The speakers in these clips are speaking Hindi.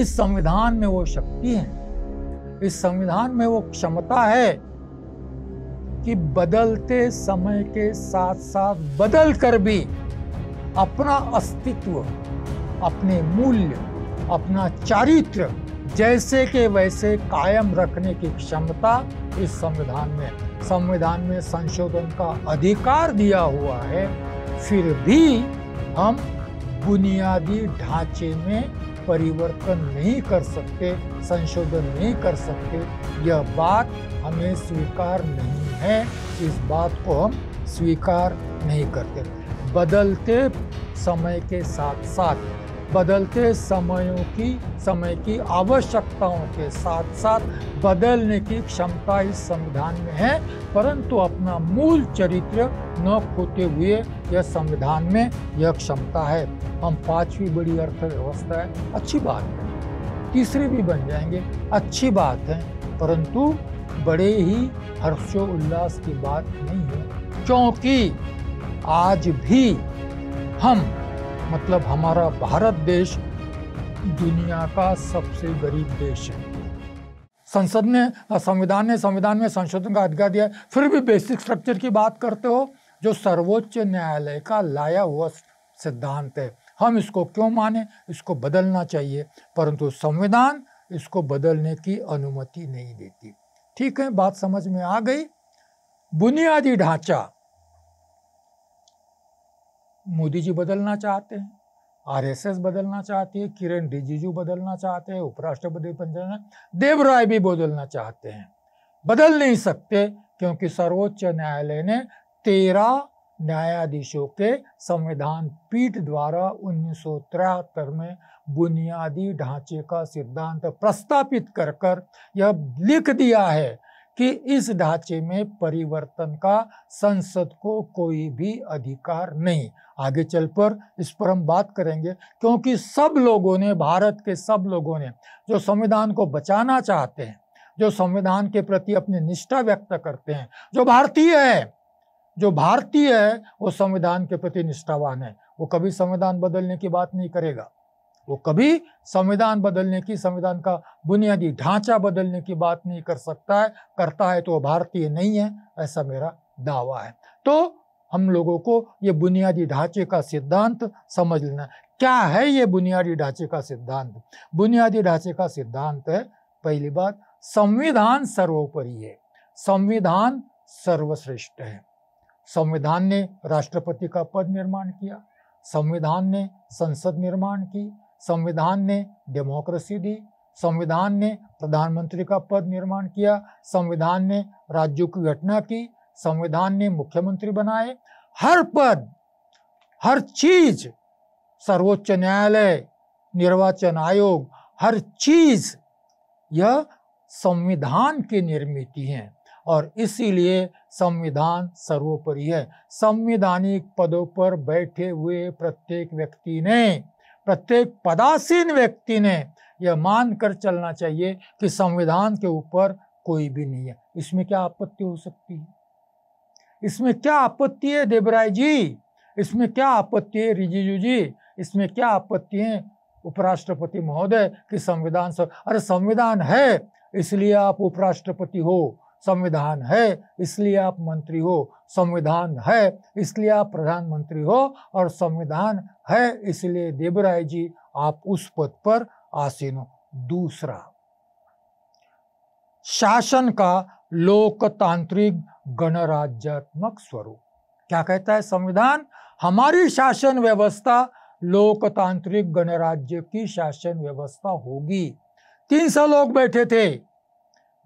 इस संविधान में वो शक्ति है इस संविधान में वो क्षमता है कि बदलते समय के साथ साथ बदल कर भी अपना अस्तित्व अपने मूल्य अपना चारित्र जैसे के वैसे कायम रखने की क्षमता इस संविधान में संविधान में संशोधन का अधिकार दिया हुआ है फिर भी हम बुनियादी ढांचे में परिवर्तन नहीं कर सकते संशोधन नहीं कर सकते यह बात हमें स्वीकार नहीं है इस बात को हम स्वीकार नहीं करते बदलते समय के साथ साथ बदलते समयों की समय की आवश्यकताओं के साथ साथ बदलने की क्षमता इस संविधान में है परंतु अपना मूल चरित्र न खोते हुए यह संविधान में यह क्षमता है हम पांचवी बड़ी अर्थव्यवस्था है अच्छी बात है तीसरे भी बन जाएंगे अच्छी बात है परंतु बड़े ही हर्षोल्लास की बात नहीं है क्योंकि आज भी हम मतलब हमारा भारत देश दुनिया का सबसे गरीब देश है संसद ने संविधान ने संविधान में संशोधन का अधिकार दिया फिर भी बेसिक स्ट्रक्चर की बात करते हो जो सर्वोच्च न्यायालय का लाया हुआ सिद्धांत है हम इसको क्यों माने इसको बदलना चाहिए परंतु संविधान इसको बदलने की अनुमति नहीं देती ठीक है बात समझ में आ गई बुनियादी ढांचा मोदी जी बदलना चाहते हैं आरएसएस बदलना चाहती है किरण रिजिजू बदलना चाहते हैं उपराष्ट्रपति बदलना देव राय भी बदलना चाहते हैं बदल नहीं सकते क्योंकि सर्वोच्च न्यायालय ने तेरह न्यायाधीशों के संविधान पीठ द्वारा उन्नीस में बुनियादी ढांचे का सिद्धांत प्रस्तापित कर कर यह लिख दिया है कि इस ढांचे में परिवर्तन का संसद को कोई भी अधिकार नहीं आगे चल पर इस पर हम बात करेंगे क्योंकि सब लोगों ने भारत के सब लोगों ने जो संविधान को बचाना चाहते हैं जो संविधान के प्रति अपनी निष्ठा व्यक्त करते हैं जो भारतीय है जो भारतीय है वो संविधान के प्रति निष्ठावान है वो कभी संविधान बदलने की बात नहीं करेगा वो कभी संविधान बदलने की संविधान का बुनियादी ढांचा बदलने की बात नहीं कर सकता है करता है तो वो भारतीय नहीं है ऐसा मेरा दावा है तो हम लोगों को ये बुनियादी ढांचे का सिद्धांत समझ लेना क्या है ये बुनियादी ढांचे का सिद्धांत बुनियादी ढांचे का सिद्धांत है पहली बात संविधान सर्वोपरि है संविधान सर्वश्रेष्ठ है संविधान ने राष्ट्रपति का पद निर्माण किया संविधान ने संसद निर्माण की संविधान ने डेमोक्रेसी दी संविधान ने प्रधानमंत्री का पद निर्माण किया संविधान ने राज्यों की घटना की संविधान ने मुख्यमंत्री बनाए हर पद हर चीज सर्वोच्च न्यायालय निर्वाचन आयोग हर चीज यह संविधान के निर्मित है और इसीलिए संविधान सर्वोपरि है संविधानिक पदों पर बैठे हुए प्रत्येक व्यक्ति ने प्रत्येक पदासीन व्यक्ति ने यह मान कर चलना चाहिए कि संविधान के ऊपर कोई भी नहीं है इसमें क्या आपत्ति हो सकती है इसमें क्या आपत्ति है देवराय जी इसमें क्या आपत्ति है रिजिजू जी इसमें क्या आपत्ति है उपराष्ट्रपति महोदय कि संविधान सब अरे संविधान है इसलिए आप उपराष्ट्रपति हो संविधान है इसलिए आप मंत्री हो संविधान है इसलिए आप प्रधानमंत्री हो और संविधान है इसलिए देवराय जी आप उस पद पर आसीन हो दूसरा शासन का लोकतांत्रिक गणराज्यात्मक स्वरूप क्या कहता है संविधान हमारी शासन व्यवस्था लोकतांत्रिक गणराज्य की शासन व्यवस्था होगी तीन सौ लोग बैठे थे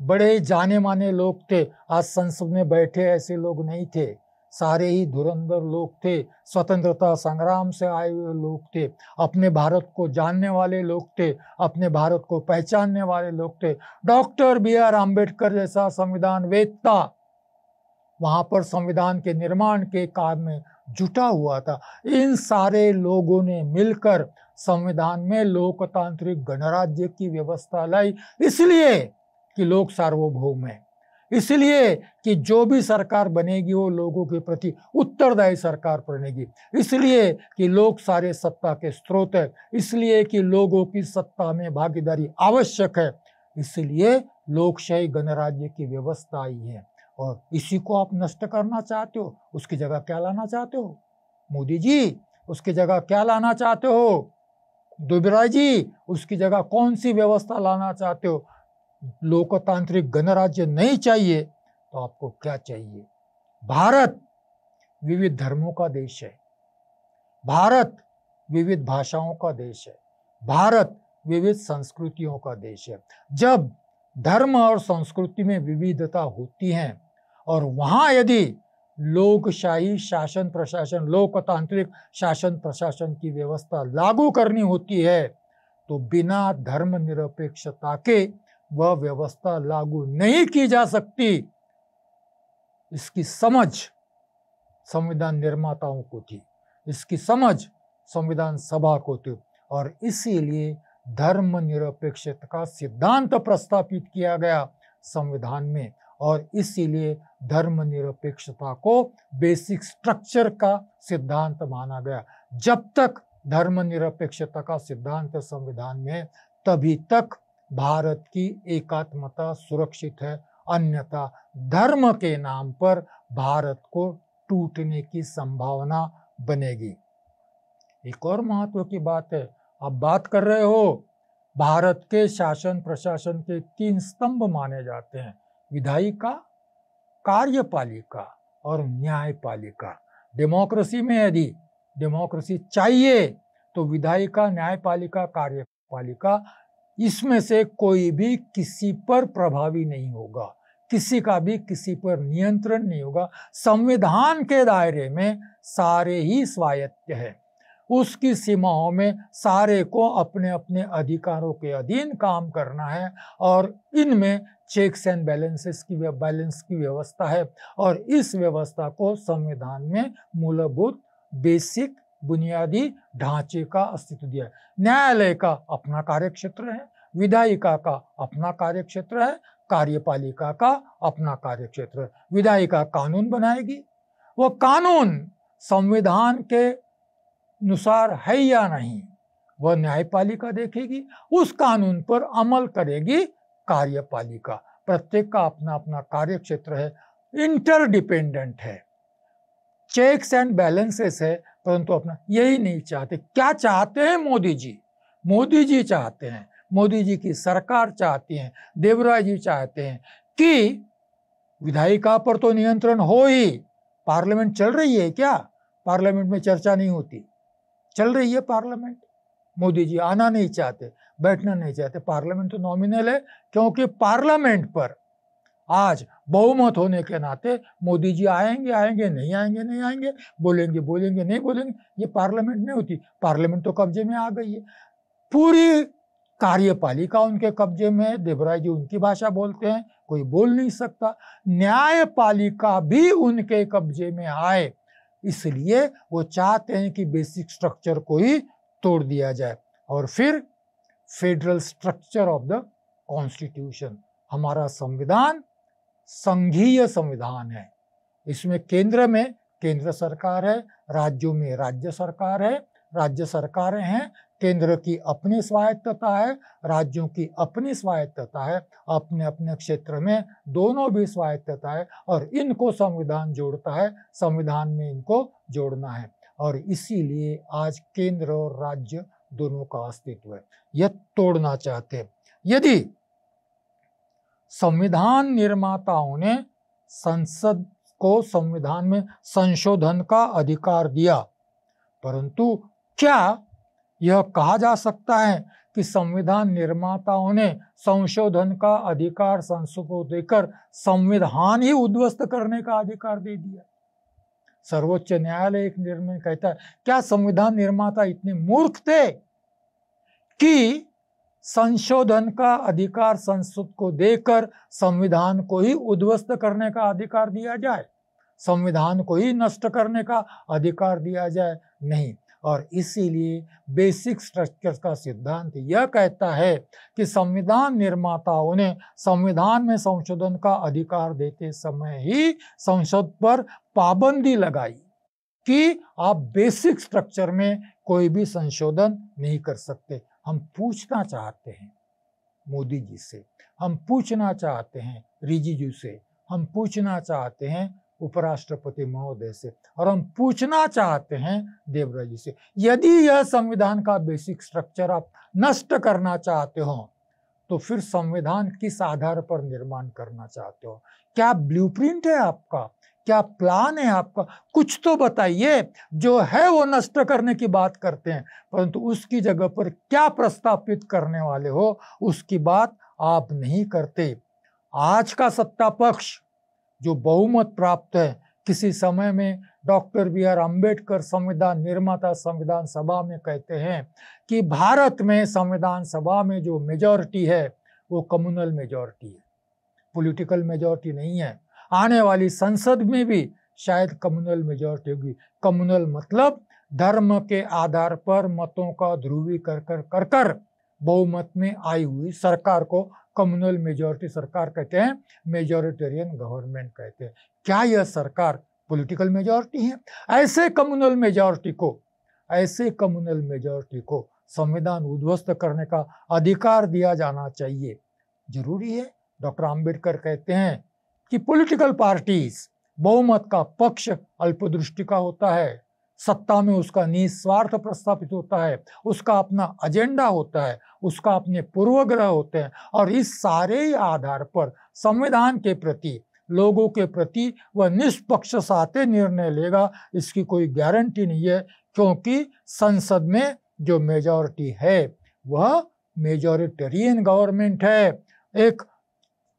बड़े जाने माने लोग थे आज संसद में बैठे ऐसे लोग नहीं थे सारे ही धुरंधर लोग थे स्वतंत्रता संग्राम से आए हुए लोग थे अपने भारत को जानने वाले लोग थे अपने भारत को पहचानने वाले लोग थे डॉक्टर बी आर अम्बेडकर जैसा संविधान वेदता वहाँ पर संविधान के निर्माण के काम में जुटा हुआ था इन सारे लोगों ने मिलकर संविधान में लोकतांत्रिक गणराज्य की व्यवस्था लाई इसलिए कि लोग सार्वभौम है इसलिए कि जो भी सरकार बनेगी वो लोगों के प्रति उत्तरदायी सरकार बनेगी इसलिए कि लोग सारे सत्ता के स्रोत है इसलिए कि लोगों की सत्ता में भागीदारी आवश्यक है इसलिए लोकशाही गणराज्य की व्यवस्था आई है और इसी को आप नष्ट करना चाहते हो उसकी जगह क्या लाना चाहते हो मोदी जी उसकी जगह क्या लाना चाहते हो दुबराय जी उसकी जगह कौन सी व्यवस्था लाना चाहते हो लोकतांत्रिक गणराज्य नहीं चाहिए तो आपको क्या चाहिए भारत विविध धर्मों का देश है भारत विविध भाषाओं का देश है भारत विविध संस्कृतियों का देश है जब धर्म और संस्कृति में विविधता होती है और वहां यदि लोकशाही शासन प्रशासन लोकतांत्रिक शासन प्रशासन की व्यवस्था लागू करनी होती है तो बिना धर्म निरपेक्षता के वह व्यवस्था लागू नहीं की जा सकती इसकी समझ संविधान निर्माताओं को थी इसकी समझ संविधान सभा को थी और इसीलिए धर्मनिरपेक्षता का सिद्धांत प्रस्तापित किया गया संविधान में और इसीलिए धर्मनिरपेक्षता को बेसिक स्ट्रक्चर का सिद्धांत माना गया जब तक धर्मनिरपेक्षता का सिद्धांत संविधान में तभी तक भारत की एकात्मता सुरक्षित है अन्यथा धर्म के नाम पर भारत को टूटने की संभावना बनेगी एक और महत्व की बात है आप बात कर रहे हो भारत के शासन प्रशासन के तीन स्तंभ माने जाते हैं विधायिका कार्यपालिका और न्यायपालिका डेमोक्रेसी में यदि डेमोक्रेसी चाहिए तो विधायिका न्यायपालिका कार्यपालिका इसमें से कोई भी किसी पर प्रभावी नहीं होगा किसी का भी किसी पर नियंत्रण नहीं होगा संविधान के दायरे में सारे ही स्वायत्त है उसकी सीमाओं में सारे को अपने अपने अधिकारों के अधीन काम करना है और इनमें चेक्स एंड बैलेंसेस की बैलेंस की व्यवस्था है और इस व्यवस्था को संविधान में मूलभूत बेसिक बुनियादी ढांचे का अस्तित्व दिया है न्यायालय का अपना कार्य क्षेत्र है विधायिका का अपना कार्य क्षेत्र है कार्यपालिका का अपना कार्य क्षेत्र है विधायिका कानून बनाएगी वो कानून संविधान के अनुसार है या नहीं वह न्यायपालिका देखेगी उस कानून पर अमल करेगी कार्यपालिका प्रत्येक का अपना अपना कार्य क्षेत्र है इंटरडिपेंडेंट है चेक्स एंड बैलेंसेस है परंतु अपना यही नहीं चाहते क्या चाहते हैं मोदी जी मोदी जी चाहते हैं मोदी जी की सरकार चाहती है देवराय जी चाहते हैं कि विधायिका पर तो नियंत्रण हो ही पार्लियामेंट चल रही है क्या पार्लियामेंट में चर्चा नहीं होती चल रही है पार्लियामेंट मोदी जी आना नहीं चाहते बैठना नहीं चाहते पार्लियामेंट तो नॉमिनल है क्योंकि पार्लियामेंट पर आज बहुमत होने के नाते मोदी जी आएंगे आएंगे नहीं आएंगे नहीं आएंगे बोलेंगे बोलेंगे नहीं बोलेंगे ये पार्लियामेंट नहीं होती पार्लियामेंट तो कब्जे में आ गई है पूरी कार्यपालिका उनके कब्जे में देवराय जी उनकी भाषा बोलते हैं कोई बोल नहीं सकता न्यायपालिका भी उनके कब्जे में आए इसलिए वो चाहते हैं कि बेसिक स्ट्रक्चर को ही तोड़ दिया जाए और फिर federal structure of the constitution हमारा संविधान संघीय संविधान है इसमें केंद्र में केंद्र सरकार है राज्यों में राज्य सरकार है राज्य सरकारें हैं केंद्र की अपनी स्वायत्तता है राज्यों की अपनी स्वायत्तता है अपने अपने क्षेत्र में दोनों भी स्वायत्तता है और इनको संविधान जोड़ता है संविधान में इनको जोड़ना है और इसीलिए आज केंद्र और राज्य दोनों का अस्तित्व है यह तोड़ना चाहते हैं यदि संविधान निर्माताओं ने संसद को संविधान में संशोधन का अधिकार दिया परंतु क्या यह कहा जा सकता है कि संविधान निर्माताओं ने संशोधन का अधिकार संसद को देकर संविधान ही उद्वस्त करने का अधिकार दे दिया सर्वोच्च न्यायालय एक निर्णय कहता है क्या संविधान निर्माता इतने मूर्ख थे कि संशोधन का अधिकार संसद को देकर संविधान को ही उद्वस्त करने का अधिकार दिया जाए संविधान को ही नष्ट करने का अधिकार दिया जाए नहीं और इसीलिए बेसिक स्ट्रक्चर का सिद्धांत यह कहता है कि संविधान निर्माताओं ने संविधान में संशोधन का अधिकार देते समय ही संसद पर पाबंदी लगाई कि आप बेसिक स्ट्रक्चर में कोई भी संशोधन नहीं कर सकते हम पूछना चाहते हैं मोदी जी से हम पूछना चाहते हैं रिजिजू से हम पूछना चाहते हैं उपराष्ट्रपति महोदय से और हम पूछना चाहते हैं देवरा जी से यदि यह संविधान का बेसिक स्ट्रक्चर आप नष्ट करना चाहते हो तो फिर संविधान किस आधार पर निर्माण करना चाहते हो क्या ब्लूप्रिंट है आपका क्या प्लान है आपका कुछ तो बताइए जो है वो नष्ट करने की बात करते हैं परंतु उसकी जगह पर क्या प्रस्तापित करने वाले हो उसकी बात आप नहीं करते आज का सत्ता पक्ष जो बहुमत प्राप्त है किसी समय में डॉक्टर बी आर अम्बेडकर संविधान निर्माता संविधान सभा में कहते हैं कि भारत में संविधान सभा में जो मेजॉरिटी है वो कम्युनल मेजॉरिटी है पॉलिटिकल मेजॉरिटी नहीं है आने वाली संसद में भी शायद कम्युनल मेजोरिटी होगी कम्युनल मतलब धर्म के आधार पर मतों का ध्रुवी कर कर कर कर बहुमत में आई हुई सरकार को कम्युनल मेजोरिटी सरकार कहते हैं मेजोरिटेरियन गवर्नमेंट कहते हैं क्या यह सरकार पॉलिटिकल मेजोरिटी है ऐसे कम्युनल मेजोरिटी को ऐसे कम्युनल मेजोरिटी को संविधान उद्वस्त करने का अधिकार दिया जाना चाहिए जरूरी है डॉक्टर आम्बेडकर कहते हैं कि पॉलिटिकल पार्टीज बहुमत का पक्ष अल्पदृष्टि का होता है सत्ता में उसका निस्वार्थ प्रस्थापित होता है उसका अपना एजेंडा होता है उसका अपने पूर्वग्रह होते हैं और इस सारे आधार पर संविधान के प्रति लोगों के प्रति वह निष्पक्ष साते निर्णय लेगा इसकी कोई गारंटी नहीं है क्योंकि संसद में जो मेजॉरिटी है वह मेजोरिटेरियन गवर्नमेंट है एक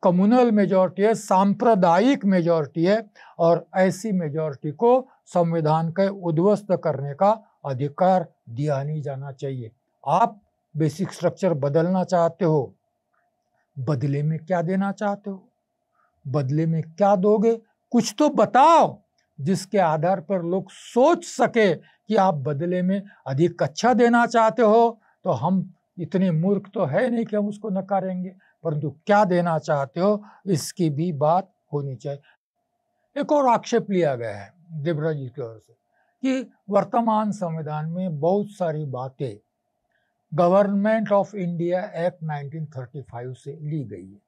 कम्युनल मेजॉरिटी है सांप्रदायिक मेजॉरिटी है और ऐसी मेजॉरिटी को संविधान के उद्वस्त करने का अधिकार दिया नहीं जाना चाहिए आप बेसिक स्ट्रक्चर बदलना चाहते हो बदले में क्या देना चाहते हो बदले में क्या दोगे कुछ तो बताओ जिसके आधार पर लोग सोच सके कि आप बदले में अधिक अच्छा देना चाहते हो तो हम इतने मूर्ख तो है नहीं कि हम उसको नकारेंगे परंतु क्या देना चाहते हो इसकी भी बात होनी चाहिए एक और आक्षेप लिया गया है देवराज जी की ओर से कि वर्तमान संविधान में बहुत सारी बातें गवर्नमेंट ऑफ इंडिया एक्ट 1935 से ली गई है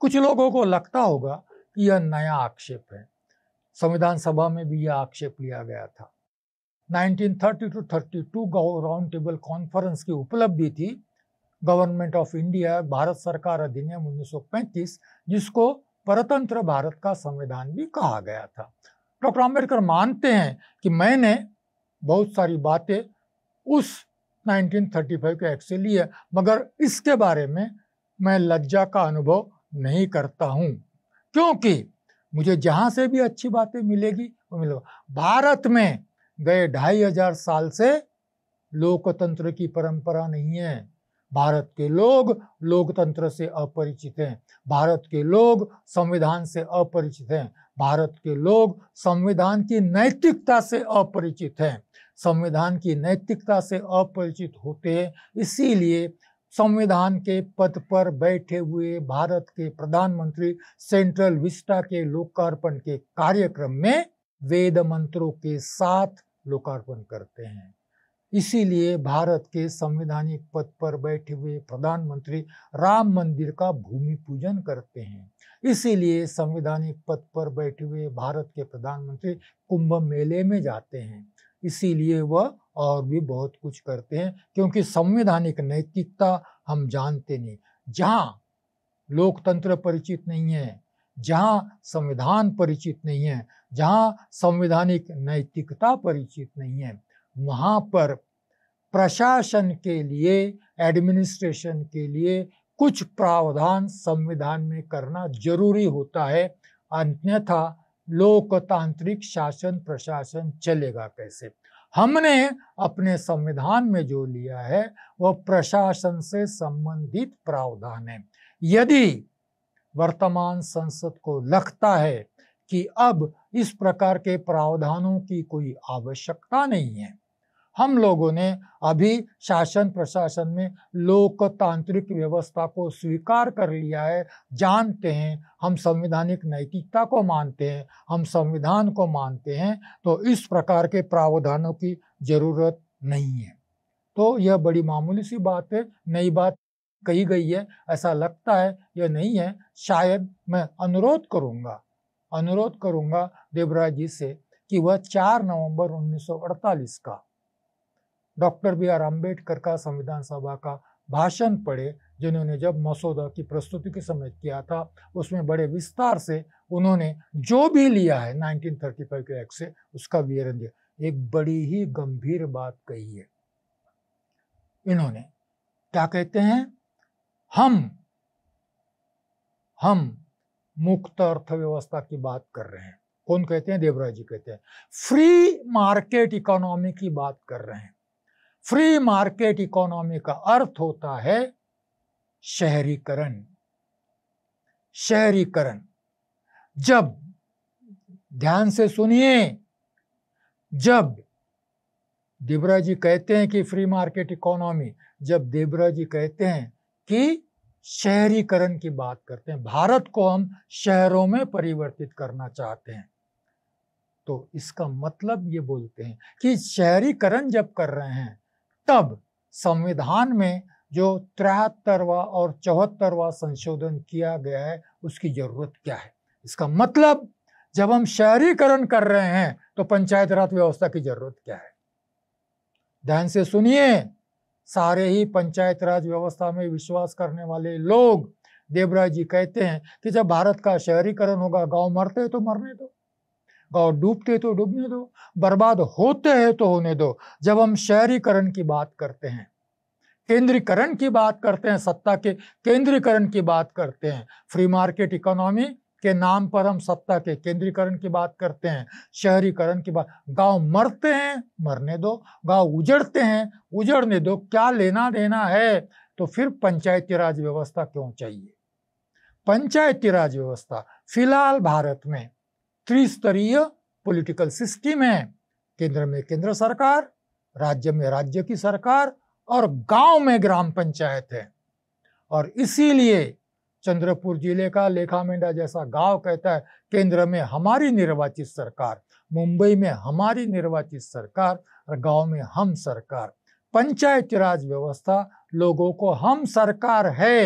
कुछ लोगों को लगता होगा कि यह नया आक्षेप है संविधान सभा में भी यह आक्षेप लिया गया था thirty two 32 round table conference की उपलब्धि थी गवर्नमेंट ऑफ इंडिया भारत सरकार अधिनियम 1935 जिसको परतंत्र भारत का संविधान भी कहा गया था डॉक्टर अम्बेडकर मानते हैं कि मैंने बहुत सारी बातें उस 1935 के एक्ट से ली है मगर इसके बारे में मैं लज्जा का अनुभव नहीं करता हूँ क्योंकि मुझे जहाँ से भी अच्छी बातें मिलेगी वो मिलेगा भारत में गए ढाई हजार साल से लोकतंत्र की परंपरा नहीं है भारत के लोग लोकतंत्र से अपरिचित हैं भारत के लोग संविधान से अपरिचित हैं भारत के लोग संविधान की नैतिकता से अपरिचित हैं संविधान की नैतिकता से अपरिचित होते हैं इसीलिए संविधान के पद पर बैठे हुए भारत के प्रधानमंत्री सेंट्रल विस्टा के लोकार्पण के कार्यक्रम में वेद मंत्रों के साथ लोकार्पण करते हैं इसीलिए भारत के संवैधानिक पद पर बैठे हुए प्रधानमंत्री राम मंदिर का भूमि पूजन करते हैं इसीलिए संवैधानिक पद पर बैठे हुए भारत के प्रधानमंत्री कुंभ मेले में जाते हैं इसीलिए वह और भी बहुत कुछ करते हैं क्योंकि संवैधानिक नैतिकता हम जानते नहीं जहाँ लोकतंत्र परिचित नहीं है जहाँ संविधान परिचित नहीं है जहाँ संवैधानिक नैतिकता परिचित नहीं है वहाँ पर प्रशासन के लिए एडमिनिस्ट्रेशन के लिए कुछ प्रावधान संविधान में करना जरूरी होता है अन्यथा लोकतांत्रिक शासन प्रशासन चलेगा कैसे हमने अपने संविधान में जो लिया है वह प्रशासन से संबंधित प्रावधान है यदि वर्तमान संसद को लगता है कि अब इस प्रकार के प्रावधानों की कोई आवश्यकता नहीं है हम लोगों ने अभी शासन प्रशासन में लोकतांत्रिक व्यवस्था को स्वीकार कर लिया है जानते हैं हम संविधानिक नैतिकता को मानते हैं हम संविधान को मानते हैं तो इस प्रकार के प्रावधानों की जरूरत नहीं है तो यह बड़ी मामूली सी बात है नई बात कही गई है ऐसा लगता है यह नहीं है शायद मैं अनुरोध करूंगा अनुरोध करूंगा देवराज जी से कि वह 4 नवंबर 1948 का डॉक्टर बी आर अम्बेडकर का संविधान सभा का भाषण पढ़े जिन्होंने जब मसौदा की प्रस्तुति के समय किया था उसमें बड़े विस्तार से उन्होंने जो भी लिया है 1935 के एक्ट से उसका विवरण दिया एक बड़ी ही गंभीर बात कही है इन्होंने क्या कहते हैं हम हम मुक्त अर्थव्यवस्था की बात कर रहे हैं कौन कहते हैं देवराज जी कहते हैं फ्री मार्केट इकोनॉमी की बात कर रहे हैं फ्री मार्केट इकोनॉमी का अर्थ होता है शहरीकरण शहरीकरण जब ध्यान से सुनिए जब देवरा जी कहते हैं कि फ्री मार्केट इकोनॉमी जब देवरा जी कहते हैं कि शहरीकरण की बात करते हैं भारत को हम शहरों में परिवर्तित करना चाहते हैं तो इसका मतलब ये बोलते हैं कि शहरीकरण जब कर रहे हैं तब संविधान में जो त्रिहत्तरवा और चौहत्तरवा संशोधन किया गया है उसकी जरूरत क्या है इसका मतलब जब हम शहरीकरण कर रहे हैं तो पंचायत राज व्यवस्था की जरूरत क्या है ध्यान से सुनिए सारे ही पंचायत राज व्यवस्था में विश्वास करने वाले लोग देवराज जी कहते हैं कि जब भारत का शहरीकरण होगा गांव मरते तो मरने दो और डूबते तो डूबने दो बर्बाद होते हैं तो होने दो जब हम शहरीकरण की बात करते हैं केंद्रीकरण की बात करते हैं सत्ता के केंद्रीकरण की बात करते हैं फ्री मार्केट इकोनॉमी के नाम पर हम सत्ता के केंद्रीकरण की बात करते हैं शहरीकरण की बात गांव मरते हैं मरने दो गांव उजड़ते हैं उजड़ने दो क्या लेना देना है तो फिर पंचायती राज व्यवस्था क्यों चाहिए पंचायती राज व्यवस्था फिलहाल भारत में त्रिस्तरीय पॉलिटिकल सिस्टम है केंद्र में केंद्र सरकार राज्य में राज्य की सरकार और गांव में ग्राम पंचायत है और इसीलिए चंद्रपुर जिले का लेखा मेंढा जैसा गांव कहता है केंद्र में हमारी निर्वाचित सरकार मुंबई में हमारी निर्वाचित सरकार और गांव में हम सरकार पंचायत राज व्यवस्था लोगों को हम सरकार है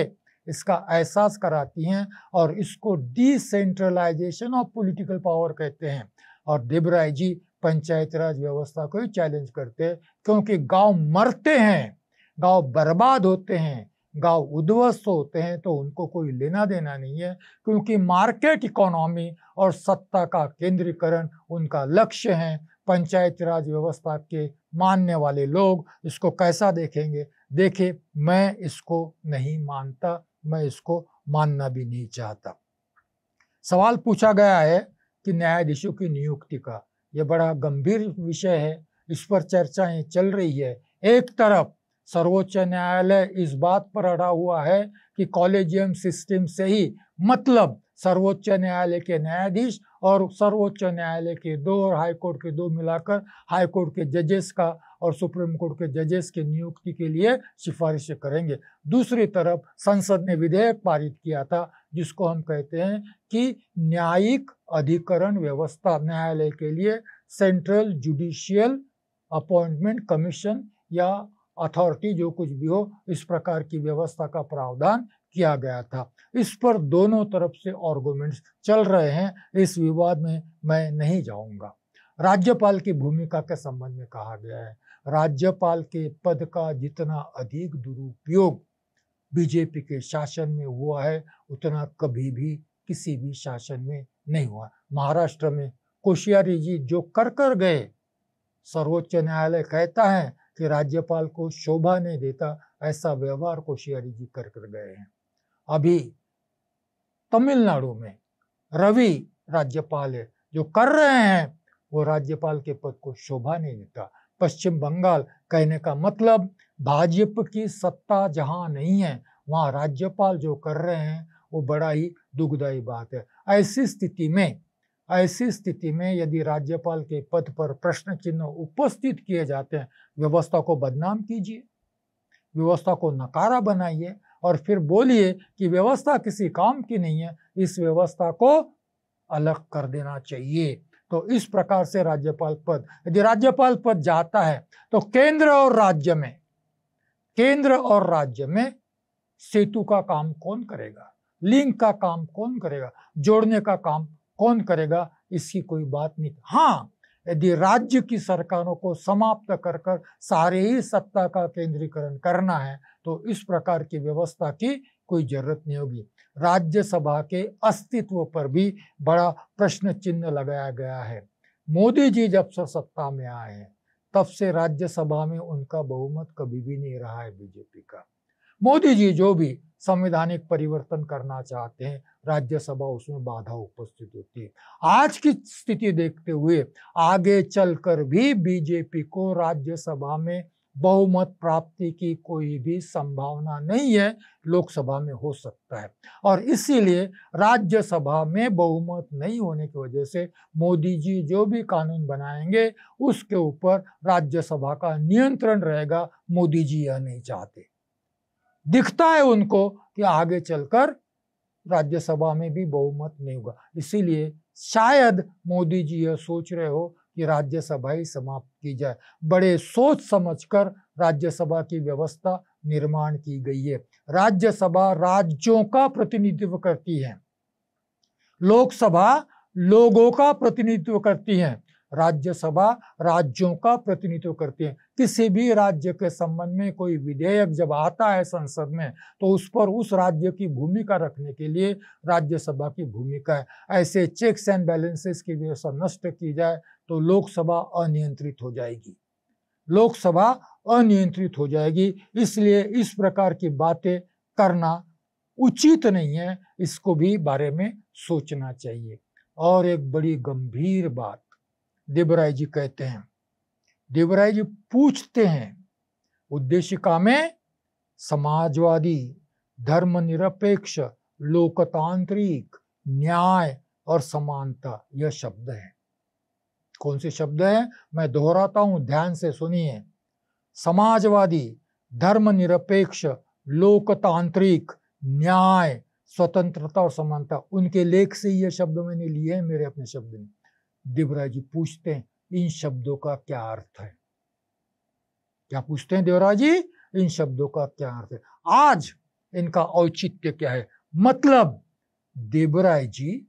इसका एहसास कराती हैं और इसको डिसेंट्रलाइजेशन ऑफ पॉलिटिकल पावर कहते हैं और देबराय जी पंचायत राज व्यवस्था को ही चैलेंज करते हैं क्योंकि गांव मरते हैं गांव बर्बाद होते हैं गांव उद्वस्त होते हैं तो उनको कोई लेना देना नहीं है क्योंकि मार्केट इकोनॉमी और सत्ता का केंद्रीकरण उनका लक्ष्य है पंचायत राज व्यवस्था के मानने वाले लोग इसको कैसा देखेंगे देखे मैं इसको नहीं मानता मैं इसको मानना भी नहीं चाहता सवाल पूछा गया है कि न्यायाधीशों की नियुक्ति का यह बड़ा गंभीर विषय है इस पर चर्चाएं चल रही है एक तरफ सर्वोच्च न्यायालय इस बात पर अड़ा हुआ है कि कॉलेजियम सिस्टम से ही मतलब सर्वोच्च न्यायालय के न्यायाधीश और सर्वोच्च न्यायालय के दो और हाई कोर्ट के दो मिलाकर हाई कोर्ट के जजेस का और सुप्रीम कोर्ट के जजेस के नियुक्ति के लिए सिफारिशें करेंगे दूसरी तरफ संसद ने विधेयक पारित किया था जिसको हम कहते हैं कि न्यायिक अधिकरण व्यवस्था न्यायालय के लिए सेंट्रल जुडिशियल अपॉइंटमेंट कमीशन या अथॉरिटी जो कुछ भी हो इस प्रकार की व्यवस्था का प्रावधान किया गया था इस पर दोनों तरफ से आर्गूमेंट्स चल रहे हैं इस विवाद में मैं नहीं जाऊंगा राज्यपाल की भूमिका के संबंध में कहा गया है राज्यपाल के पद का जितना अधिक दुरुपयोग बीजेपी के शासन में हुआ है उतना कभी भी किसी भी शासन में नहीं हुआ महाराष्ट्र में कोशियारी जी जो कर कर गए सर्वोच्च न्यायालय कहता है कि राज्यपाल को शोभा नहीं देता ऐसा व्यवहार कोशियारी जी कर कर गए हैं अभी तमिलनाडु में रवि राज्यपाल है जो कर रहे हैं वो राज्यपाल के पद को शोभा नहीं देता पश्चिम बंगाल कहने का मतलब भाजपा की सत्ता जहां नहीं है वहां राज्यपाल जो कर रहे हैं वो बड़ा ही दुखदायी बात है ऐसी स्थिति में ऐसी स्थिति में यदि राज्यपाल के पद पर प्रश्न चिन्ह उपस्थित किए जाते हैं व्यवस्था को बदनाम कीजिए व्यवस्था को नकारा बनाइए और फिर बोलिए कि व्यवस्था किसी काम की नहीं है इस व्यवस्था को अलग कर देना चाहिए तो इस प्रकार से राज्यपाल पद यदि राज्यपाल पद जाता है तो केंद्र और राज्य में केंद्र और राज्य में सेतु का काम कौन करेगा लिंक का काम कौन करेगा जोड़ने का काम कौन करेगा इसकी कोई बात नहीं हाँ यदि राज्य की सरकारों को समाप्त कर कर सारे ही सत्ता का केंद्रीकरण करना है तो इस प्रकार की व्यवस्था की कोई जरूरत नहीं होगी राज्यसभा के अस्तित्व पर भी बड़ा प्रश्न चिन्ह लगाया गया है मोदी जी जब से सत्ता में आए हैं तब से राज्यसभा में उनका बहुमत कभी भी नहीं रहा है बीजेपी का मोदी जी जो भी संवैधानिक परिवर्तन करना चाहते हैं राज्यसभा उसमें बाधा उपस्थित होती है आज की स्थिति देखते हुए आगे चलकर भी बीजेपी को राज्यसभा में बहुमत प्राप्ति की कोई भी संभावना नहीं है लोकसभा में हो सकता है और इसीलिए राज्यसभा में बहुमत नहीं होने की वजह से मोदी जी जो भी कानून बनाएंगे उसके ऊपर राज्यसभा का नियंत्रण रहेगा मोदी जी यह नहीं चाहते दिखता है उनको कि आगे चलकर राज्यसभा में भी बहुमत नहीं होगा इसीलिए शायद मोदी जी यह सोच रहे हो कि राज्यसभा ही समाप्त की जाए बड़े सोच समझकर राज्यसभा की व्यवस्था निर्माण की गई है राज्यसभा राज्यों का प्रतिनिधित्व करती है लोकसभा लोगों का प्रतिनिधित्व करती है राज्यसभा राज्यों का प्रतिनिधित्व करती है किसी भी राज्य के संबंध में कोई विधेयक जब आता है संसद में तो उस पर उस राज्य की भूमिका रखने के लिए राज्यसभा की भूमिका है ऐसे चेक्स एंड बैलेंसेस की व्यवस्था नष्ट की जाए तो लोकसभा अनियंत्रित हो जाएगी लोकसभा अनियंत्रित हो जाएगी इसलिए इस प्रकार की बातें करना उचित नहीं है इसको भी बारे में सोचना चाहिए और एक बड़ी गंभीर बात देवराय जी कहते हैं देवराय जी पूछते हैं उद्देशिका में समाजवादी धर्मनिरपेक्ष लोकतांत्रिक न्याय और समानता यह शब्द है कौन से शब्द है मैं दोहराता हूं ध्यान से सुनिए समाजवादी धर्मनिरपेक्ष लोकतांत्रिक न्याय स्वतंत्रता और समानता उनके लेख से यह शब्द मैंने लिए हैं मेरे अपने शब्द में देवराय जी पूछते हैं इन शब्दों का क्या अर्थ है क्या पूछते हैं देवराज जी इन शब्दों का क्या अर्थ है आज इनका औचित्य क्या है मतलब देवराय जी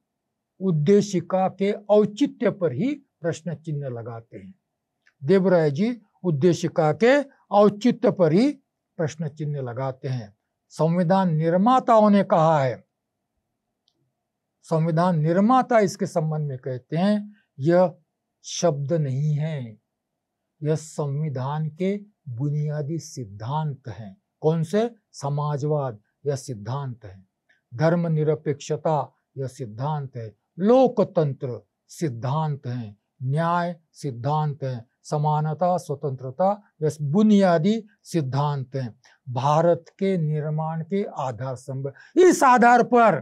उद्देशिका के औचित्य पर ही प्रश्न चिन्ह लगाते हैं देवराय जी उद्देशिका के औचित्य पर ही प्रश्न चिन्ह लगाते हैं संविधान निर्माताओं ने कहा है संविधान निर्माता इसके संबंध में कहते हैं यह शब्द नहीं है यह संविधान के बुनियादी सिद्धांत हैं कौन से समाजवाद यह सिद्धांत है धर्मनिरपेक्षता यह सिद्धांत है लोकतंत्र सिद्धांत है न्याय सिद्धांत है समानता स्वतंत्रता यह बुनियादी सिद्धांत है भारत के निर्माण के आधार संभव इस आधार पर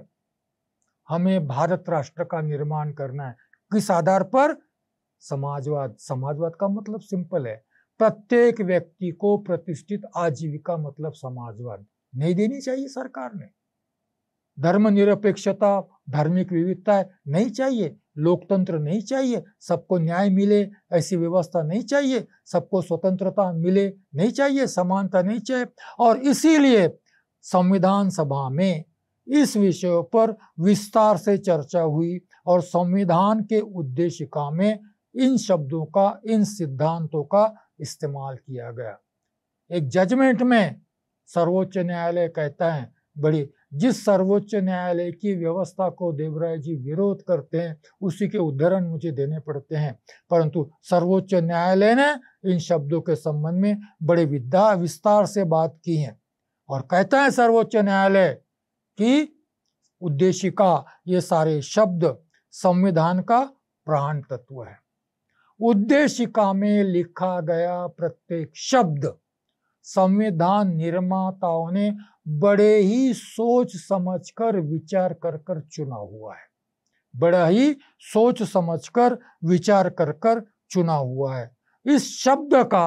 हमें भारत राष्ट्र का निर्माण करना है किस आधार पर समाजवाद समाजवाद का मतलब सिंपल है प्रत्येक व्यक्ति को प्रतिष्ठित आजीविका मतलब समाजवाद नहीं देनी चाहिए सरकार ने धर्मनिरपेक्षता धार्मिक विविधता नहीं चाहिए लोकतंत्र नहीं चाहिए सबको न्याय मिले ऐसी व्यवस्था नहीं चाहिए सबको स्वतंत्रता मिले नहीं चाहिए समानता नहीं चाहिए और इसीलिए संविधान सभा में इस विषय पर विस्तार से चर्चा हुई और संविधान के उद्देशिका में इन शब्दों का इन सिद्धांतों का इस्तेमाल किया गया एक जजमेंट में सर्वोच्च न्यायालय कहता है बड़ी जिस सर्वोच्च न्यायालय की व्यवस्था को देवराय जी विरोध करते हैं उसी के उदाहरण मुझे देने पड़ते हैं परंतु सर्वोच्च न्यायालय ने इन शब्दों के संबंध में बड़े विद्या विस्तार से बात की है और कहता है सर्वोच्च न्यायालय की उद्देशिका ये सारे शब्द संविधान का प्राण तत्व है उद्देशिका में लिखा गया प्रत्येक शब्द संविधान निर्माताओं ने बड़े ही सोच समझकर विचार कर कर चुना हुआ है बड़ा ही सोच समझकर विचार कर कर चुना हुआ है इस शब्द का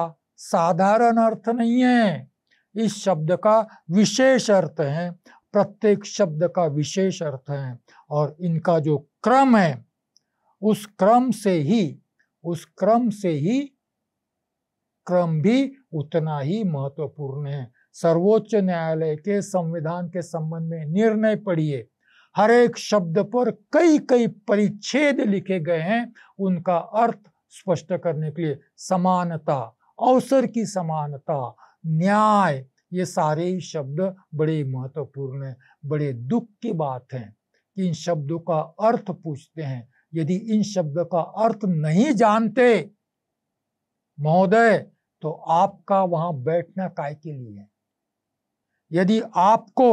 साधारण अर्थ नहीं है इस शब्द का विशेष अर्थ है प्रत्येक शब्द का विशेष अर्थ है और इनका जो क्रम है उस क्रम से ही उस क्रम से ही क्रम भी उतना ही महत्वपूर्ण है सर्वोच्च न्यायालय के संविधान के संबंध में निर्णय पढ़िए हर एक शब्द पर कई कई परिच्छेद लिखे गए हैं उनका अर्थ स्पष्ट करने के लिए समानता अवसर की समानता न्याय ये सारे ही शब्द बड़े महत्वपूर्ण हैं बड़े दुख की बात है कि इन शब्दों का अर्थ पूछते हैं यदि इन शब्द का अर्थ नहीं जानते महोदय तो आपका वहां बैठना काय के लिए है यदि आपको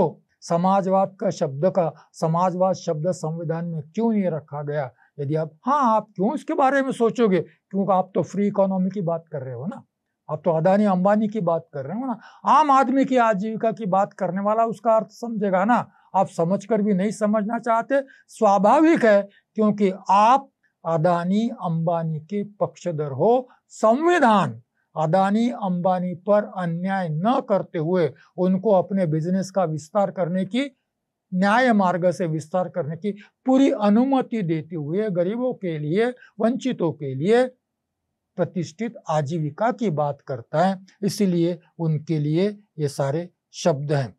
समाजवाद का शब्द का समाजवाद शब्द संविधान में क्यों नहीं रखा गया यदि आप हाँ आप क्यों इसके बारे में सोचोगे क्योंकि आप तो फ्री इकोनॉमी की बात कर रहे हो ना आप तो अदानी अंबानी की बात कर रहे हो ना आम आदमी की आजीविका की बात करने वाला उसका अर्थ समझेगा ना आप समझकर भी नहीं समझना चाहते स्वाभाविक है क्योंकि आप अदानी अंबानी के पक्षधर हो संविधान अदानी अंबानी पर अन्याय न करते हुए उनको अपने बिजनेस का विस्तार करने की न्याय मार्ग से विस्तार करने की पूरी अनुमति देते हुए गरीबों के लिए वंचितों के लिए प्रतिष्ठित आजीविका की बात करता है इसीलिए उनके लिए ये सारे शब्द हैं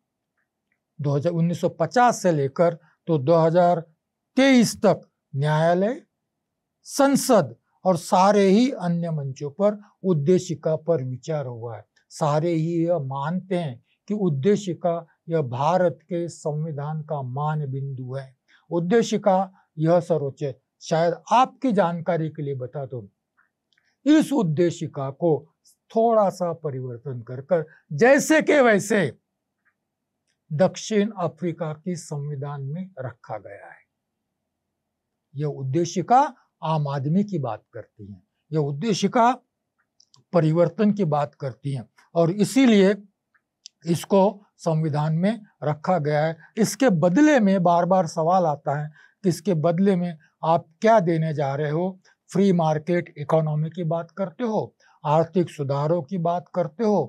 201950 से लेकर तो 2023 तक न्यायालय संसद और सारे ही अन्य मंचों पर उद्देशिका पर विचार हुआ है सारे ही यह मानते हैं कि उद्देशिका यह भारत के संविधान का मान बिंदु है उद्देशिका यह सर्वोच्च शायद आपकी जानकारी के लिए बता दूं इस उद्देशिका को थोड़ा सा परिवर्तन कर कर जैसे के वैसे दक्षिण अफ्रीका की संविधान में रखा गया है यह उद्देशिका आम आदमी की बात करती है यह उद्देशिका परिवर्तन की बात करती है और इसीलिए इसको संविधान में रखा गया है इसके बदले में बार बार सवाल आता है कि इसके बदले में आप क्या देने जा रहे हो फ्री मार्केट इकोनॉमी की बात करते हो आर्थिक सुधारों की बात करते हो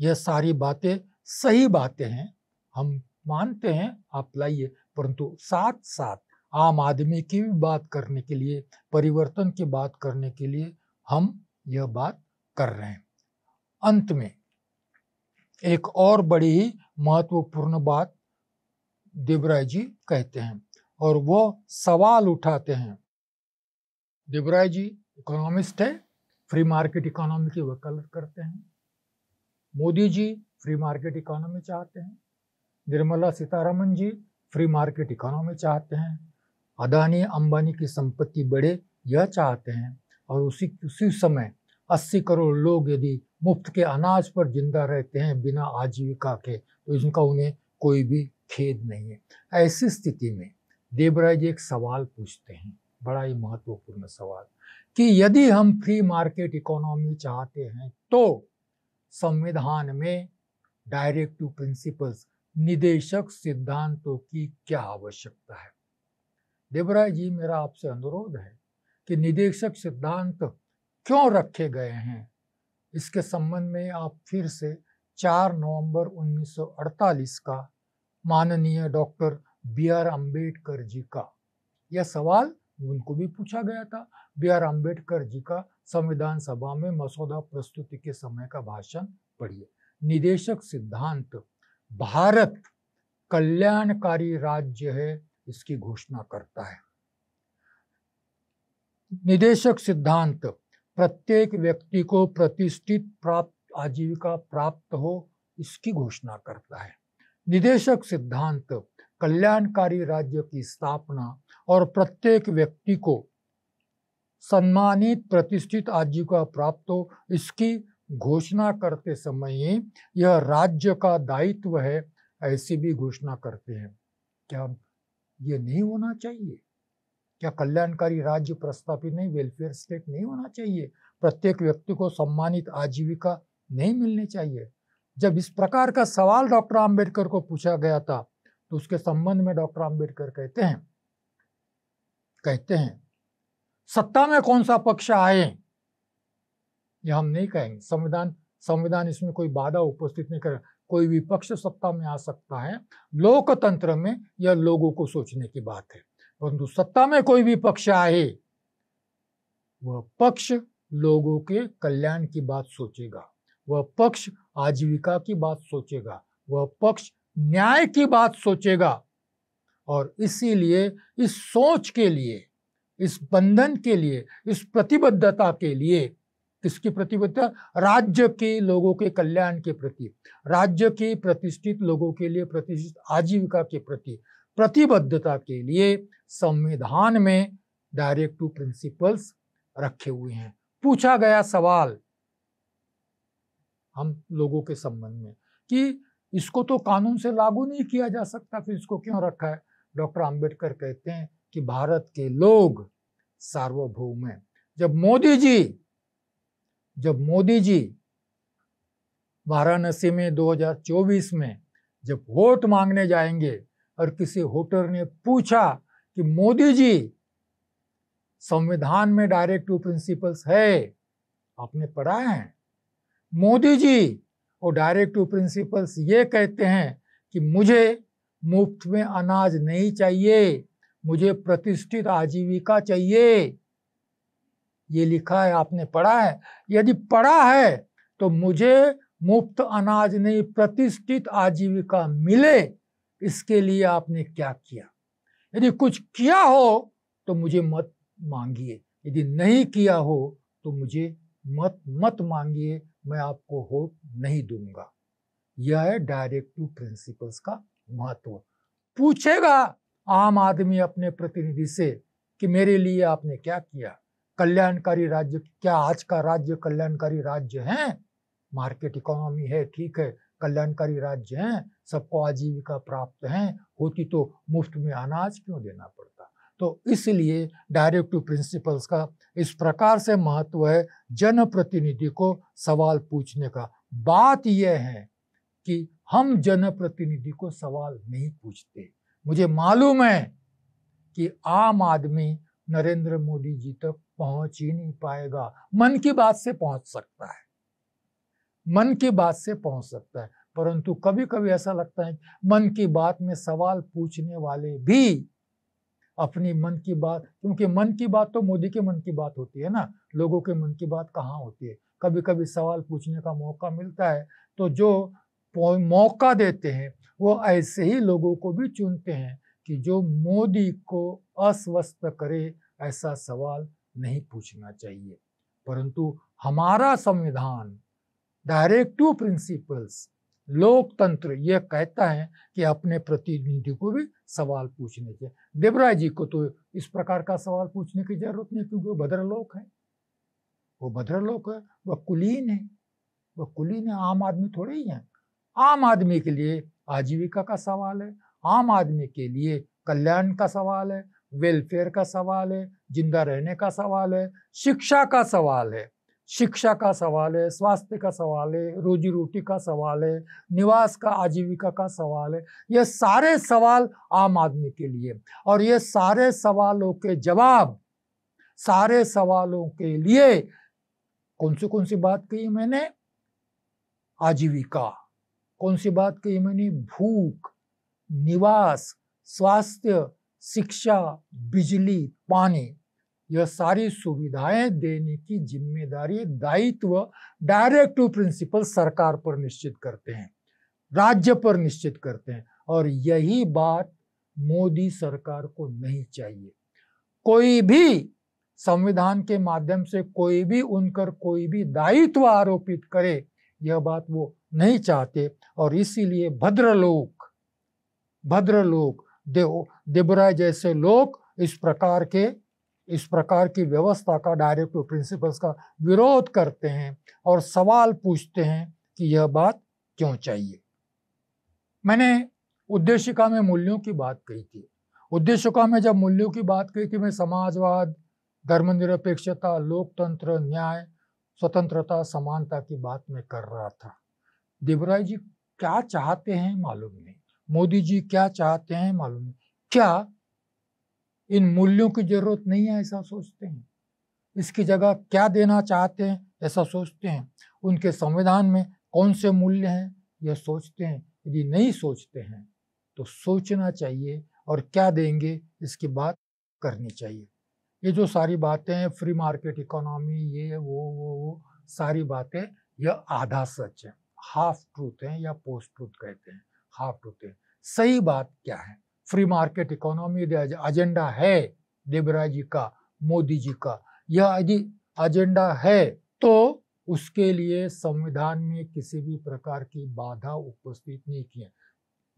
ये सारी बातें सही बातें हैं हम मानते हैं आप लाइए परंतु साथ साथ आम आदमी की भी बात करने के लिए परिवर्तन की बात करने के लिए हम यह बात कर रहे हैं अंत में एक और बड़ी ही महत्वपूर्ण बात देवराय जी कहते हैं और वो सवाल उठाते हैं दिबराय जी इकोनॉमिस्ट है फ्री मार्केट इकोनॉमी की वकालत करते हैं Modi ji free market economy चाहते हैं Nirmala Sitharaman ji free market economy चाहते हैं अदानी अंबानी की संपत्ति बढ़े यह चाहते हैं और उसी उसी समय 80 करोड़ लोग यदि मुफ्त के अनाज पर जिंदा रहते हैं बिना आजीविका के तो इनका उन्हें कोई भी खेद नहीं है ऐसी स्थिति में देवराय जी एक सवाल पूछते हैं बड़ा ही महत्वपूर्ण सवाल कि यदि हम फ्री मार्केट इकोनॉमी चाहते हैं तो संविधान में डायरेक्टिव प्रिंसिपल्स निदेशक सिद्धांतों की क्या आवश्यकता है देवराय जी मेरा आपसे अनुरोध है कि निदेशक सिद्धांत क्यों रखे गए हैं इसके संबंध में आप फिर से 4 नवंबर 1948 का माननीय doctor B R Ambedkar ji का यह सवाल उनको भी पूछा गया था बी आर अम्बेडकर जी का संविधान सभा में मसौदा प्रस्तुति के समय का भाषण पढ़िए निदेशक सिद्धांत भारत कल्याणकारी राज्य है इसकी घोषणा करता है निदेशक सिद्धांत प्रत्येक व्यक्ति को प्रतिष्ठित प्राप्त आजीविका प्राप्त हो इसकी घोषणा करता है निदेशक सिद्धांत कल्याणकारी राज्य की स्थापना और प्रत्येक व्यक्ति को सम्मानित प्रतिष्ठित आजीविका प्राप्त हो इसकी घोषणा करते समय यह राज्य का दायित्व है ऐसी भी घोषणा करते हैं क्या ये नहीं होना चाहिए क्या कल्याणकारी राज्य प्रस्तावित नहीं वेलफेयर स्टेट नहीं होना चाहिए प्रत्येक व्यक्ति को सम्मानित आजीविका नहीं मिलनी चाहिए जब इस प्रकार का सवाल डॉक्टर आम्बेडकर को पूछा गया था तो उसके संबंध में डॉक्टर आम्बेडकर कहते हैं कहते हैं सत्ता में कौन सा पक्ष आए यह हम नहीं कहेंगे संविधान संविधान इसमें कोई बाधा उपस्थित नहीं करेगा कोई भी पक्ष सत्ता में आ सकता है लोकतंत्र में यह लोगों को सोचने की बात है परंतु सत्ता में कोई भी पक्ष आए वह पक्ष लोगों के कल्याण की बात सोचेगा वह पक्ष आजीविका की बात सोचेगा वह पक्ष न्याय की बात सोचेगा और इसीलिए इस सोच के लिए इस बंधन के लिए इस प्रतिबद्धता के लिए किसकी प्रतिबद्धता राज्य के लोगों के कल्याण के प्रति राज्य के प्रतिष्ठित लोगों के लिए प्रतिष्ठित आजीविका के प्रति प्रतिबद्धता के लिए संविधान में डायरेक्ट टू प्रिंसिपल्स रखे हुए हैं पूछा गया सवाल हम लोगों के संबंध में कि इसको तो कानून से लागू नहीं किया जा सकता फिर इसको क्यों रखा है डॉक्टर अंबेडकर कहते हैं कि भारत के लोग सार्वभौम है जब मोदी जी जब मोदी जी वाराणसी में 2024 में जब वोट मांगने जाएंगे और किसी वोटर ने पूछा कि मोदी जी संविधान में डायरेक्ट टू प्रिंसिपल्स है आपने पढ़ा है मोदी जी और डायरेक्ट टू प्रिंसिपल्स ये कहते हैं कि मुझे मुफ्त में अनाज नहीं चाहिए मुझे प्रतिष्ठित आजीविका चाहिए ये लिखा है आपने पढ़ा है यदि पढ़ा है तो मुझे मुफ्त अनाज नहीं प्रतिष्ठित आजीविका मिले इसके लिए आपने क्या किया यदि कुछ किया हो तो मुझे मत मांगिए यदि नहीं किया हो तो मुझे मत मत मांगिए मैं आपको होप नहीं दूंगा यह है डायरेक्टिव प्रिंसिपल्स का महत्व पूछेगा आम आदमी अपने प्रतिनिधि से कि मेरे लिए आपने क्या किया कल्याणकारी राज्य क्या आज का राज्य कल्याणकारी राज्य है मार्केट इकोनॉमी है ठीक है कल्याणकारी राज्य है सबको आजीविका प्राप्त है होती तो मुफ्त में अनाज क्यों देना पड़ता तो इसलिए डायरेक्टिव प्रिंसिपल्स का इस प्रकार से महत्व है जनप्रतिनिधि को सवाल पूछने का बात यह है कि हम जनप्रतिनिधि को सवाल नहीं पूछते मुझे मालूम है कि आम आदमी नरेंद्र मोदी जी तक पहुंच ही नहीं पाएगा मन की बात से पहुंच सकता है मन की बात से पहुंच सकता है परंतु कभी कभी ऐसा लगता है मन की बात में सवाल पूछने वाले भी अपनी मन की बात क्योंकि मन की बात तो मोदी के मन की बात होती है ना लोगों के मन की बात कहाँ होती है कभी कभी सवाल पूछने का मौका मिलता है तो जो मौका देते हैं वो ऐसे ही लोगों को भी चुनते हैं कि जो मोदी को अस्वस्थ करे ऐसा सवाल नहीं पूछना चाहिए परंतु हमारा संविधान डायरेक्टिव प्रिंसिपल्स लोकतंत्र यह कहता है कि अपने प्रतिनिधि को भी सवाल पूछने के देवराय जी को तो इस प्रकार का सवाल पूछने की जरूरत नहीं क्योंकि वो भद्रलोक है वो भद्रलोक है वह कुलीन है वह कुलीन है आम आदमी थोड़े ही हैं आम आदमी के लिए आजीविका का सवाल है आम आदमी के लिए कल्याण का सवाल है वेलफेयर का सवाल है जिंदा रहने का सवाल है शिक्षा का सवाल है शिक्षा का सवाल है स्वास्थ्य का सवाल है रोजी रोटी का सवाल है निवास का आजीविका का सवाल है ये सारे सवाल आम आदमी के लिए और ये सारे सवालों के जवाब सारे सवालों के लिए कौन सी कौन सी बात कही मैंने आजीविका कौन सी बात कही मैंने भूख निवास स्वास्थ्य शिक्षा बिजली पानी यह सारी सुविधाएं देने की जिम्मेदारी दायित्व डायरेक्टिव प्रिंसिपल सरकार पर निश्चित करते हैं राज्य पर निश्चित करते हैं और यही बात मोदी सरकार को नहीं चाहिए कोई भी संविधान के माध्यम से कोई भी उन पर कोई भी दायित्व आरोपित करे यह बात वो नहीं चाहते और इसीलिए भद्रलोक भद्रलोक देव देवराय जैसे लोग इस प्रकार के इस प्रकार की व्यवस्था का डायरेक्टिव प्रिंसिपल्स का विरोध करते हैं और सवाल पूछते हैं कि यह बात क्यों चाहिए मैंने उद्देशिका में मूल्यों की बात कही थी उद्देशिका में जब मूल्यों की बात कही थी मैं समाजवाद धर्मनिरपेक्षता लोकतंत्र न्याय स्वतंत्रता समानता की बात में कर रहा था देवराय जी क्या चाहते हैं मालूम नहीं मोदी जी क्या चाहते हैं मालूम नहीं क्या इन मूल्यों की जरूरत नहीं है ऐसा सोचते हैं इसकी जगह क्या देना चाहते हैं ऐसा सोचते हैं उनके संविधान में कौन से मूल्य हैं यह सोचते हैं यदि नहीं सोचते हैं तो सोचना चाहिए और क्या देंगे इसकी बात करनी चाहिए ये जो सारी बातें हैं फ्री मार्केट इकोनॉमी ये वो वो वो सारी बातें यह आधा सच है हाफ ट्रूथ हैं या पोस्ट ट्रूथ कहते हैं हाफ ट्रूथ है सही बात क्या है फ्री मार्केट इकोनॉमी एजेंडा है देबरा जी का मोदी जी का यह यदि एजेंडा है तो उसके लिए संविधान में किसी भी प्रकार की बाधा उपस्थित नहीं की है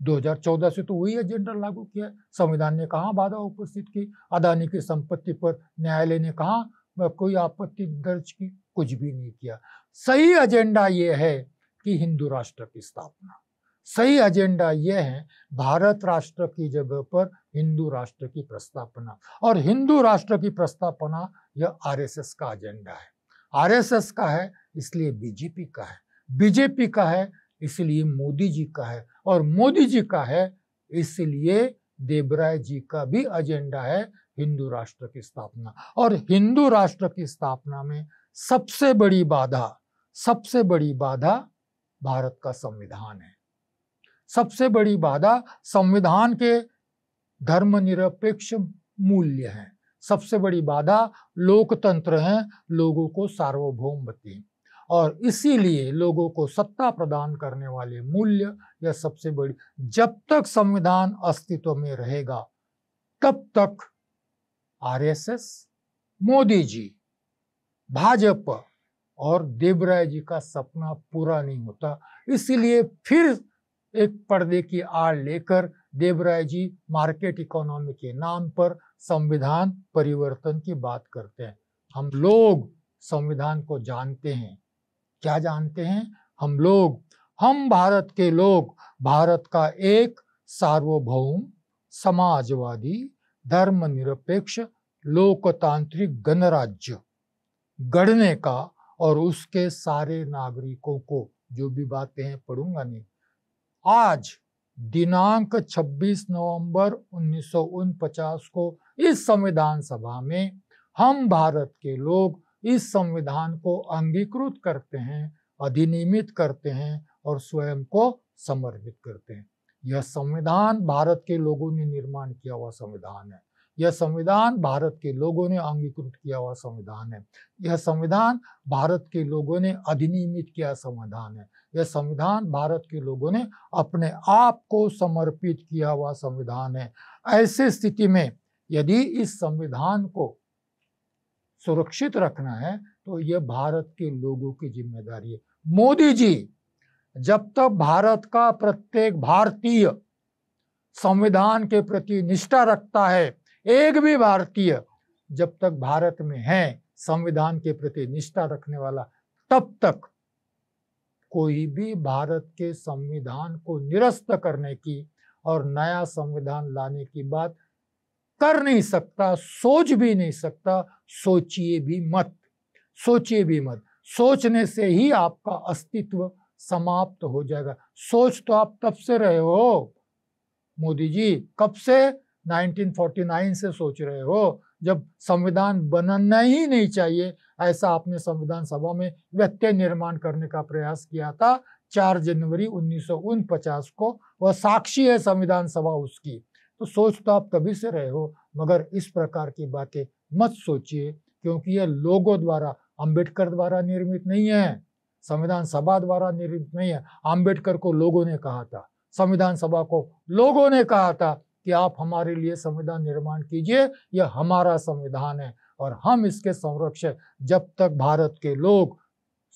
2014 से तो वही एजेंडा लागू किया संविधान ने कहा बाधा उपस्थित की अदानी की संपत्ति पर न्यायालय ने कहा कोई आपत्ति दर्ज की कुछ भी नहीं किया सही एजेंडा ये है कि हिंदू राष्ट्र की स्थापना सही एजेंडा यह है भारत राष्ट्र की जगह पर हिंदू राष्ट्र की प्रस्तापना और हिंदू राष्ट्र की प्रस्तापना यह आरएसएस का एजेंडा है आरएसएस का है इसलिए बीजेपी का है बीजेपी का है इसलिए मोदी जी का है और मोदी जी का है इसलिए देवराय जी का भी एजेंडा है हिंदू राष्ट्र की स्थापना और हिंदू राष्ट्र की स्थापना में सबसे बड़ी बाधा सबसे बड़ी बाधा भारत का संविधान है सबसे बड़ी बाधा संविधान के धर्मनिरपेक्ष मूल्य है सबसे बड़ी बाधा लोकतंत्र है लोगों को सार्वभौम बते और इसीलिए लोगों को सत्ता प्रदान करने वाले मूल्य या सबसे बड़ी जब तक संविधान अस्तित्व में रहेगा तब तक आरएसएस मोदी जी भाजपा और देवराय जी का सपना पूरा नहीं होता इसलिए फिर एक पर्दे की आड़ लेकर देवराय जी मार्केट इकोनॉमी के नाम पर संविधान परिवर्तन की बात करते हैं हम लोग संविधान को जानते हैं क्या जानते हैं हम लोग हम भारत के लोग भारत का एक सार्वभौम समाजवादी धर्मनिरपेक्ष लोकतांत्रिक गणराज्य गढ़ने का और उसके सारे नागरिकों को जो भी बातें हैं पढ़ूंगा नहीं आज दिनांक 26 नवंबर उन्नीस को इस संविधान सभा में हम भारत के लोग इस संविधान को अंगीकृत करते हैं अधिनियमित करते हैं और स्वयं को समर्पित करते हैं यह संविधान भारत के लोगों ने निर्माण किया हुआ संविधान है यह संविधान भारत के लोगों ने अंगीकृत किया हुआ संविधान है यह संविधान भारत के लोगों ने अधिनियमित किया संविधान है यह संविधान भारत के लोगों ने अपने आप को समर्पित किया हुआ संविधान है ऐसे स्थिति में यदि इस संविधान को सुरक्षित रखना है तो यह भारत के लोगों की जिम्मेदारी है मोदी जी जब तक भारत का प्रत्येक भारतीय संविधान के प्रति निष्ठा रखता है एक भी भारतीय जब तक भारत में है संविधान के प्रति निष्ठा रखने वाला तब तक कोई भी भारत के संविधान को निरस्त करने की और नया संविधान लाने की बात कर नहीं सकता सोच भी नहीं सकता सोचिए भी मत सोचिए भी मत सोचने से ही आपका अस्तित्व समाप्त हो जाएगा सोच तो आप तब से रहे हो मोदी जी कब से 1949 से सोच रहे हो जब संविधान बनना ही नहीं चाहिए ऐसा आपने संविधान सभा में व्यत्यय निर्माण करने का प्रयास किया था 4 जनवरी उन्नीस को वह साक्षी है संविधान सभा उसकी तो सोच तो आप तभी से रहे हो मगर इस प्रकार की बातें मत सोचिए क्योंकि यह लोगों द्वारा अंबेडकर द्वारा निर्मित नहीं है संविधान सभा द्वारा निर्मित नहीं है अंबेडकर को लोगों ने कहा था संविधान सभा को लोगों ने कहा था कि आप हमारे लिए संविधान निर्माण कीजिए यह हमारा संविधान है और हम इसके संरक्षक जब तक भारत के लोग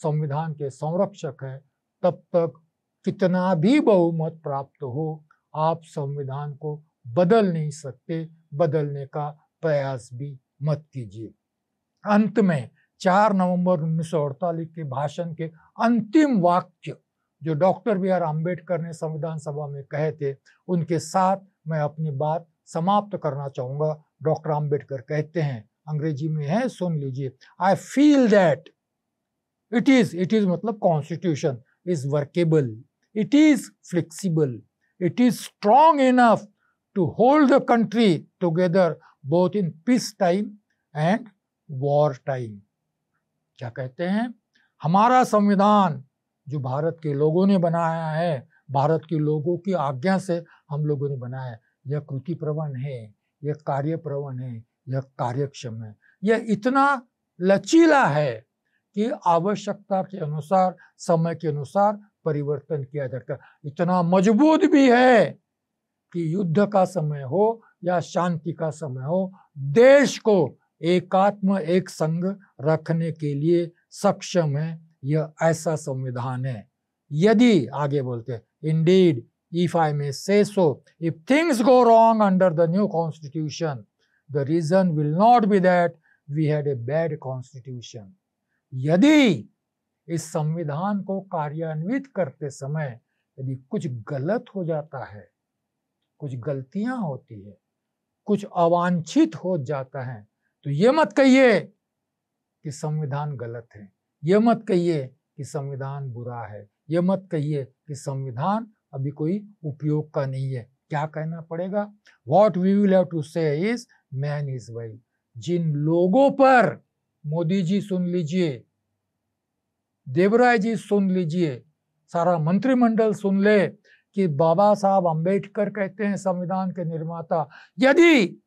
संविधान के संरक्षक हैं तब तक कितना भी बहुमत प्राप्त हो आप संविधान को बदल नहीं सकते बदलने का प्रयास भी मत कीजिए अंत में 4 नवंबर 1948 के भाषण के अंतिम वाक्य जो डॉक्टर बी आर अम्बेडकर ने संविधान सभा में कहे थे उनके साथ मैं अपनी बात समाप्त करना चाहूँगा डॉक्टर आम्बेडकर कहते हैं अंग्रेजी में है सुन लीजिए I feel that it is it is मतलब constitution is workable it is flexible it is strong enough to hold the country together both in peace time and war time क्या कहते हैं हमारा संविधान जो भारत के लोगों ने बनाया है भारत के लोगों की आज्ञा से हम लोगों ने बनाया यह कृति प्रवण है यह कार्य प्रवण है यह कार्यक्षम है यह इतना लचीला है कि आवश्यकता के अनुसार समय के अनुसार परिवर्तन किया जाता है इतना मजबूत भी है कि युद्ध का समय हो या शांति का समय हो देश को एकात्म एक संघ रखने के लिए सक्षम है यह ऐसा संविधान है यदि आगे बोलते indeed if I may say so, if things go wrong under the new constitution, the reason will not be that we had a bad constitution. यदि इस संविधान को कार्यान्वित करते समय यदि कुछ गलत हो जाता है कुछ गलतियां होती है कुछ अवांछित हो जाता है तो ये मत कहिए कि संविधान गलत है ये मत कहिए कि संविधान बुरा है ये मत कहिए कि संविधान अभी कोई उपयोग का नहीं है क्या कहना पड़ेगा what we will have to say is man is जिन लोगों पर मोदी जी सुन लीजिए देवराय जी सुन लीजिए सारा मंत्रिमंडल सुन ले कि बाबा साहब अंबेडकर कहते हैं संविधान के निर्माता यदि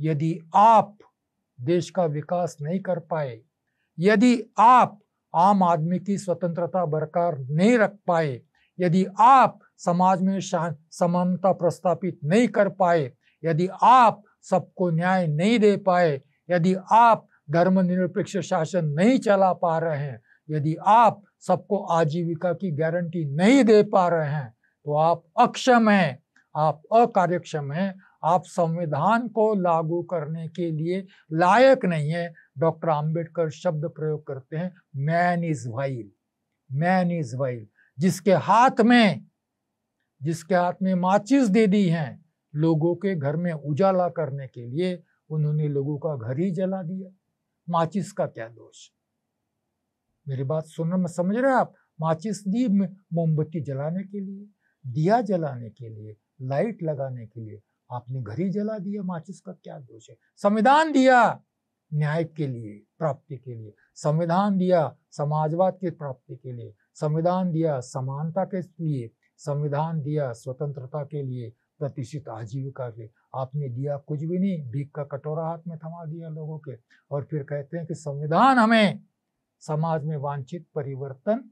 यदि आप देश का विकास नहीं कर पाए यदि आप आम आदमी की स्वतंत्रता बरकरार नहीं रख पाए यदि आप समाज में समानता प्रस्तापित नहीं कर पाए यदि आप सबको न्याय नहीं दे पाए यदि आप धर्मनिरपेक्ष शासन नहीं चला पा रहे हैं यदि आप सबको आजीविका की गारंटी नहीं दे पा रहे हैं तो आप अक्षम हैं आप अकार्यक्षम हैं आप संविधान को लागू करने के लिए लायक नहीं है डॉक्टर आम्बेडकर शब्द प्रयोग करते हैं man is while man is while जिसके हाथ में जिसके हाथ में माचिस दे दी हैं लोगों के घर में उजाला करने के लिए उन्होंने लोगों का घर ही जला दिया माचिस का क्या दोष मेरी बात सुन में समझ रहे आप माचिस दी मोमबत्ती जलाने के लिए दिया जलाने के लिए लाइट लगाने के लिए आपने घर ही जला दिया माचिस का क्या दोष है संविधान दिया न्याय के लिए प्राप्ति के लिए संविधान दिया समाजवाद की प्राप्ति के लिए संविधान दिया समानता के लिए संविधान दिया स्वतंत्रता के लिए प्रतिष्ठित आजीविका के आपने दिया कुछ भी नहीं भीख का कटोरा हाथ में थमा दिया लोगों के और फिर कहते हैं कि संविधान हमें समाज में वांछित परिवर्तन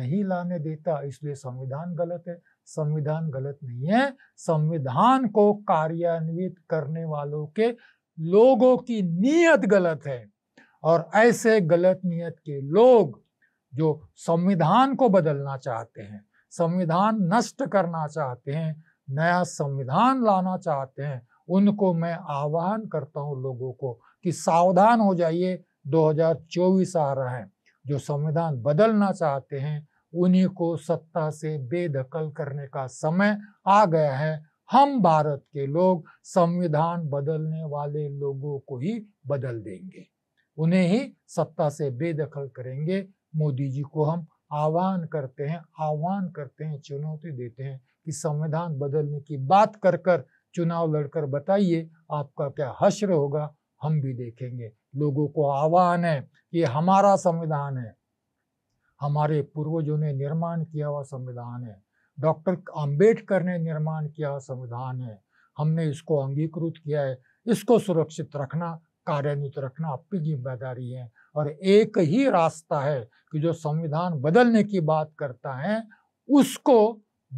नहीं लाने देता इसलिए संविधान गलत है संविधान गलत नहीं है संविधान को कार्यान्वित करने वालों के लोगों की नीयत गलत है और ऐसे गलत नीयत के लोग जो संविधान को बदलना चाहते हैं संविधान नष्ट करना चाहते हैं नया संविधान लाना चाहते हैं उनको मैं आह्वान करता हूं लोगों को कि सावधान हो जाइए 2024 आ रहा है जो संविधान बदलना चाहते हैं उन्हीं को सत्ता से बेदखल करने का समय आ गया है हम भारत के लोग संविधान बदलने वाले लोगों को ही बदल देंगे उन्हें ही सत्ता से बेदखल करेंगे मोदी जी को हम आह्वान करते हैं आह्वान करते हैं चुनौती देते हैं कि संविधान बदलने की बात कर कर चुनाव लड़कर बताइए आपका क्या हश्र होगा हम भी देखेंगे लोगों को आह्वान है कि हमारा संविधान है हमारे पूर्वजों ने निर्माण किया हुआ संविधान है डॉक्टर आम्बेडकर ने निर्माण किया हुआ संविधान है हमने इसको अंगीकृत किया है इसको सुरक्षित रखना कार्यान्वित रखना आपकी जिम्मेदारी है और एक ही रास्ता है कि जो संविधान बदलने की बात करता है उसको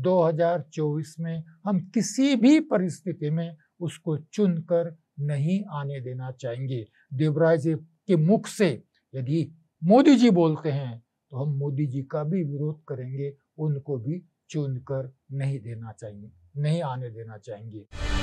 2024 में हम किसी भी परिस्थिति में उसको चुनकर नहीं आने देना चाहेंगे देवराय जी के मुख से यदि मोदी जी बोलते हैं तो हम मोदी जी का भी विरोध करेंगे उनको भी चुनकर नहीं देना चाहेंगे नहीं आने देना चाहेंगे